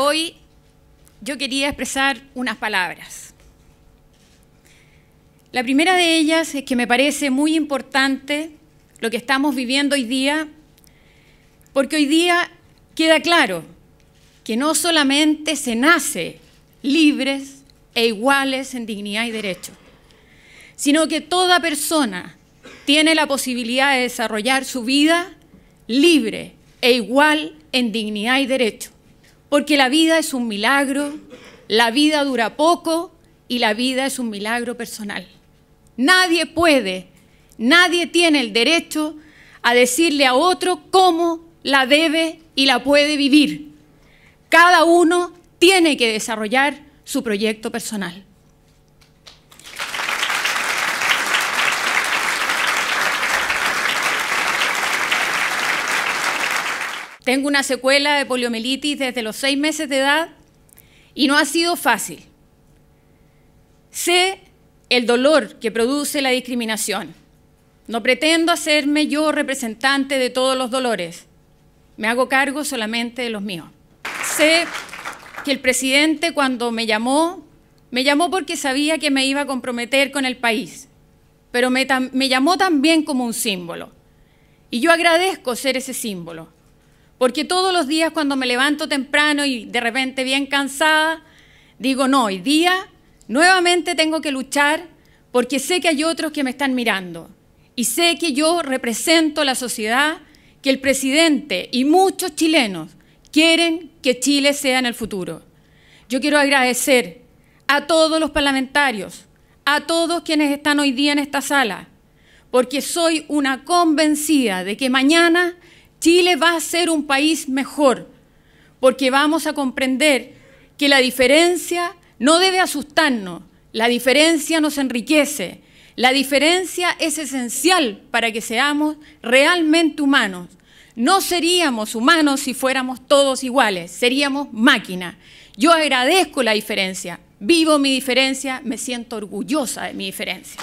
Hoy yo quería expresar unas palabras. La primera de ellas es que me parece muy importante lo que estamos viviendo hoy día, porque hoy día queda claro que no solamente se nace libres e iguales en dignidad y derecho, sino que toda persona tiene la posibilidad de desarrollar su vida libre e igual en dignidad y derecho. Porque la vida es un milagro, la vida dura poco y la vida es un milagro personal. Nadie puede, nadie tiene el derecho a decirle a otro cómo la debe y la puede vivir. Cada uno tiene que desarrollar su proyecto personal. Tengo una secuela de poliomielitis desde los seis meses de edad y no ha sido fácil. Sé el dolor que produce la discriminación. No pretendo hacerme yo representante de todos los dolores. Me hago cargo solamente de los míos. Sé que el presidente cuando me llamó, me llamó porque sabía que me iba a comprometer con el país, pero me, llamó también como un símbolo. Y yo agradezco ser ese símbolo. Porque todos los días cuando me levanto temprano y de repente bien cansada, digo, no, hoy día nuevamente tengo que luchar porque sé que hay otros que me están mirando y sé que yo represento la sociedad que el presidente y muchos chilenos quieren que Chile sea en el futuro. Yo quiero agradecer a todos los parlamentarios, a todos quienes están hoy día en esta sala, porque soy una convencida de que mañana Chile va a ser un país mejor porque vamos a comprender que la diferencia no debe asustarnos, la diferencia nos enriquece, la diferencia es esencial para que seamos realmente humanos. No seríamos humanos si fuéramos todos iguales, seríamos máquinas. Yo agradezco la diferencia, vivo mi diferencia, me siento orgullosa de mi diferencia.